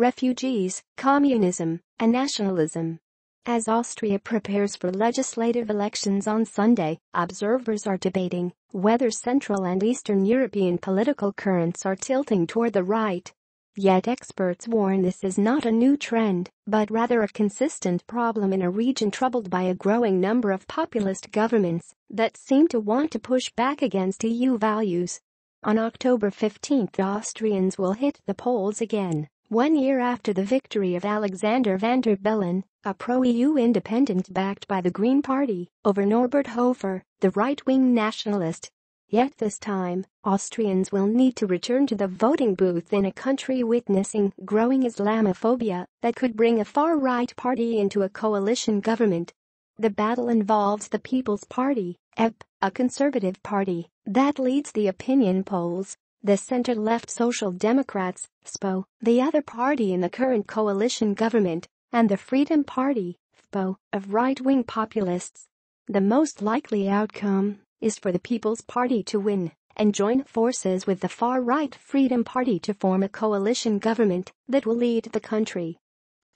refugees, communism, and nationalism. As Austria prepares for legislative elections on Sunday, observers are debating whether Central and Eastern European political currents are tilting toward the right. Yet experts warn this is not a new trend, but rather a consistent problem in a region troubled by a growing number of populist governments that seem to want to push back against EU values. On October 15 Austrians will hit the polls again one year after the victory of Alexander van der Bellen, a pro-EU independent backed by the Green Party, over Norbert Hofer, the right-wing nationalist. Yet this time, Austrians will need to return to the voting booth in a country witnessing growing Islamophobia that could bring a far-right party into a coalition government. The battle involves the People's Party, EP, a conservative party that leads the opinion polls the center-left Social Democrats, SPO, the other party in the current coalition government, and the Freedom Party, FPO, of right-wing populists. The most likely outcome is for the People's Party to win and join forces with the far-right Freedom Party to form a coalition government that will lead the country.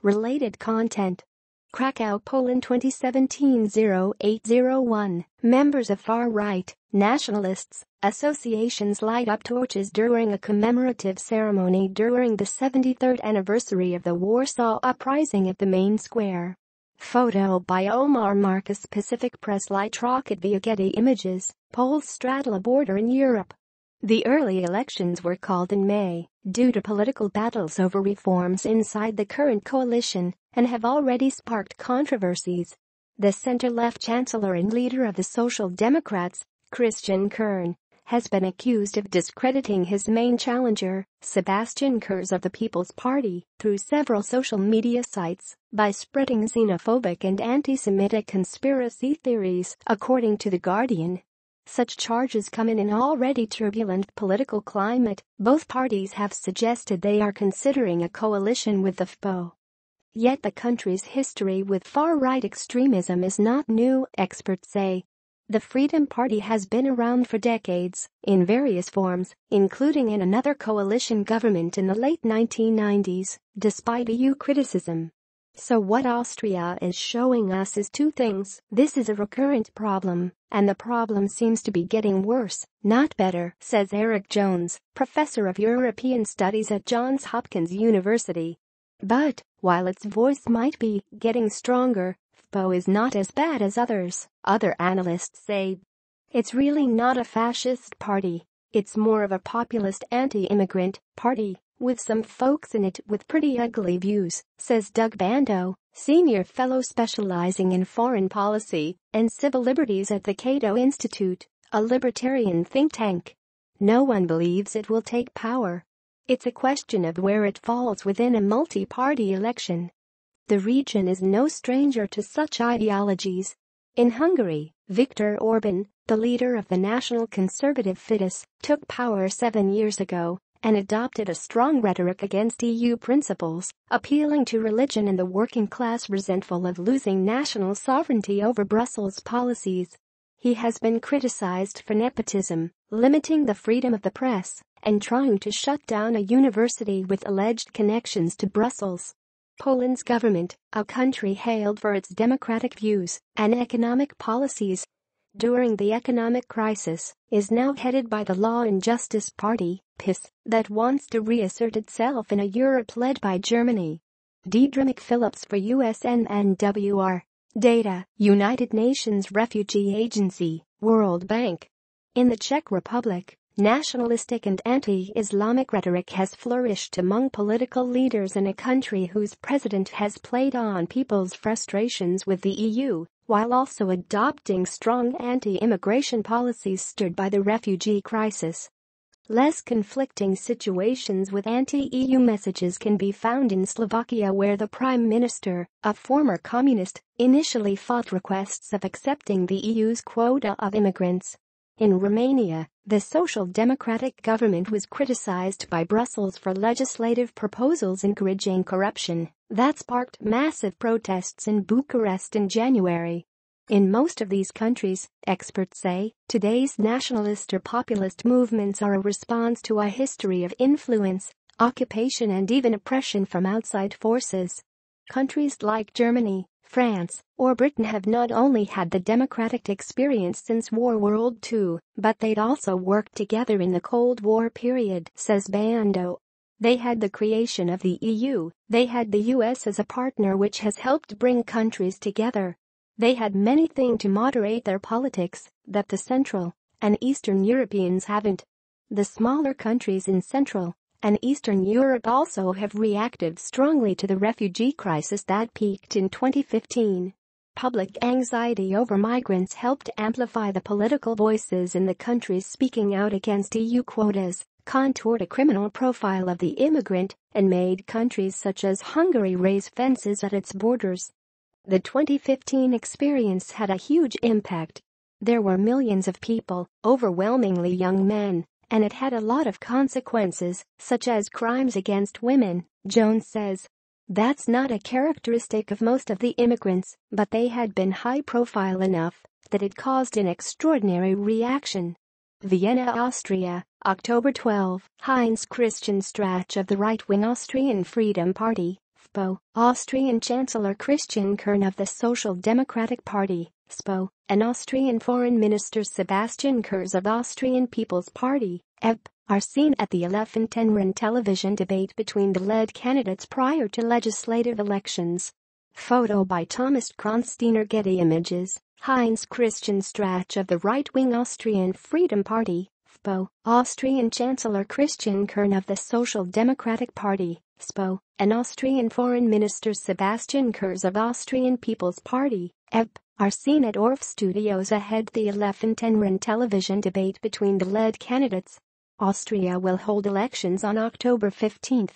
Related content Krakow, Poland 2017-0801, members of far-right, nationalists, associations light up torches during a commemorative ceremony during the 73rd anniversary of the Warsaw Uprising at the main square. Photo by Omar Marcus Pacific Press Light Rocket via Getty Images, Poles straddle a border in Europe. The early elections were called in May due to political battles over reforms inside the current coalition and have already sparked controversies. The center-left chancellor and leader of the Social Democrats, Christian Kern, has been accused of discrediting his main challenger, Sebastian Kurz of the People's Party, through several social media sites by spreading xenophobic and anti-Semitic conspiracy theories, according to The Guardian. Such charges come in an already turbulent political climate, both parties have suggested they are considering a coalition with the FPO. Yet the country's history with far-right extremism is not new, experts say. The Freedom Party has been around for decades, in various forms, including in another coalition government in the late 1990s, despite EU criticism. So what Austria is showing us is two things. This is a recurrent problem, and the problem seems to be getting worse, not better, says Eric Jones, professor of European studies at Johns Hopkins University. But, while its voice might be getting stronger, FPO is not as bad as others, other analysts say. It's really not a fascist party. It's more of a populist anti-immigrant party with some folks in it with pretty ugly views, says Doug Bando, senior fellow specializing in foreign policy and civil liberties at the Cato Institute, a libertarian think tank. No one believes it will take power. It's a question of where it falls within a multi-party election. The region is no stranger to such ideologies. In Hungary, Viktor Orban, the leader of the national conservative Fidesz, took power seven years ago and adopted a strong rhetoric against EU principles, appealing to religion and the working class resentful of losing national sovereignty over Brussels policies. He has been criticized for nepotism, limiting the freedom of the press, and trying to shut down a university with alleged connections to Brussels. Poland's government, a country hailed for its democratic views and economic policies, during the economic crisis is now headed by the Law and Justice Party, PIS, that wants to reassert itself in a Europe led by Germany. Deidre McPhillips for USNNWR. Data, United Nations Refugee Agency, World Bank. In the Czech Republic, nationalistic and anti-Islamic rhetoric has flourished among political leaders in a country whose president has played on people's frustrations with the EU while also adopting strong anti-immigration policies stirred by the refugee crisis. Less conflicting situations with anti-EU messages can be found in Slovakia where the prime minister, a former communist, initially fought requests of accepting the EU's quota of immigrants. In Romania, the Social Democratic government was criticized by Brussels for legislative proposals encouraging corruption that sparked massive protests in Bucharest in January. In most of these countries, experts say, today's nationalist or populist movements are a response to a history of influence, occupation and even oppression from outside forces. Countries like Germany, France, or Britain have not only had the democratic experience since War World II, but they'd also worked together in the Cold War period, says Bando. They had the creation of the EU, they had the US as a partner which has helped bring countries together. They had many things to moderate their politics that the Central and Eastern Europeans haven't. The smaller countries in Central and Eastern Europe also have reacted strongly to the refugee crisis that peaked in 2015. Public anxiety over migrants helped amplify the political voices in the countries speaking out against EU quotas contoured a criminal profile of the immigrant, and made countries such as Hungary raise fences at its borders. The 2015 experience had a huge impact. There were millions of people, overwhelmingly young men, and it had a lot of consequences, such as crimes against women, Jones says. That's not a characteristic of most of the immigrants, but they had been high profile enough that it caused an extraordinary reaction. Vienna, Austria, October 12, Heinz Christian Strach of the right-wing Austrian Freedom Party, FPO, Austrian Chancellor Christian Kern of the Social Democratic Party, SPO, and Austrian Foreign Minister Sebastian Kurz of Austrian People's Party, EP, are seen at the ten-run television debate between the led candidates prior to legislative elections. Photo by Thomas Kronsteiner Getty Images Heinz Christian Strach of the right-wing Austrian Freedom Party, FPO, Austrian Chancellor Christian Kern of the Social Democratic Party, SPO, and Austrian Foreign Minister Sebastian Kurz of Austrian People's Party, EP, are seen at ORF Studios ahead the 11th Enron television debate between the lead candidates. Austria will hold elections on October 15.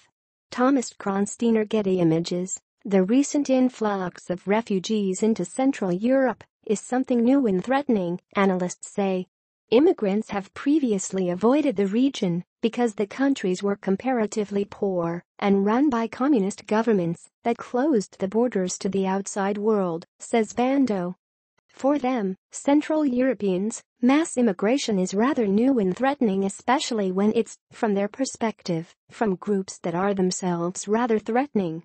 Thomas Kronsteiner Getty Images The recent influx of refugees into Central Europe is something new and threatening, analysts say. Immigrants have previously avoided the region because the countries were comparatively poor and run by communist governments that closed the borders to the outside world, says Bando. For them, Central Europeans, mass immigration is rather new and threatening especially when it's, from their perspective, from groups that are themselves rather threatening.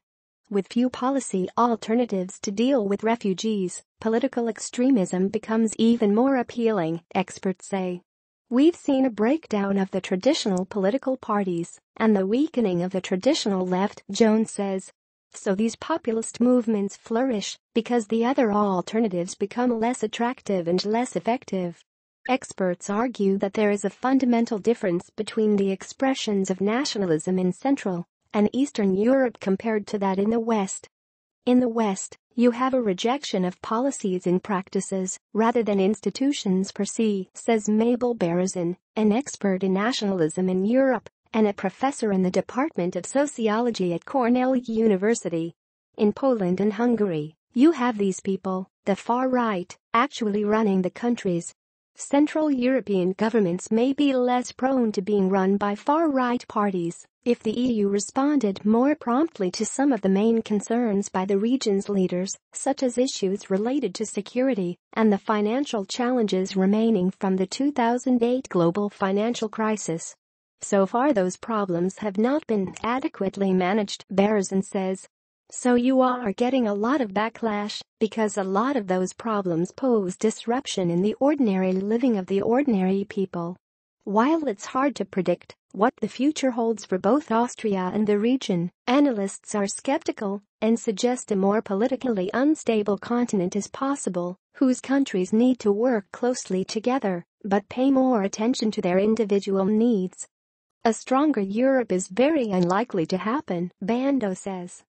With few policy alternatives to deal with refugees, political extremism becomes even more appealing, experts say. We've seen a breakdown of the traditional political parties and the weakening of the traditional left, Jones says. So these populist movements flourish because the other alternatives become less attractive and less effective. Experts argue that there is a fundamental difference between the expressions of nationalism in Central and Eastern Europe compared to that in the West. In the West, you have a rejection of policies and practices rather than institutions per se, says Mabel Barison, an expert in nationalism in Europe and a professor in the Department of Sociology at Cornell University. In Poland and Hungary, you have these people, the far right, actually running the countries Central European governments may be less prone to being run by far-right parties if the EU responded more promptly to some of the main concerns by the region's leaders, such as issues related to security and the financial challenges remaining from the 2008 global financial crisis. So far those problems have not been adequately managed, Bereson says. So you are getting a lot of backlash because a lot of those problems pose disruption in the ordinary living of the ordinary people. While it's hard to predict what the future holds for both Austria and the region, analysts are skeptical and suggest a more politically unstable continent is possible, whose countries need to work closely together but pay more attention to their individual needs. A stronger Europe is very unlikely to happen, Bando says.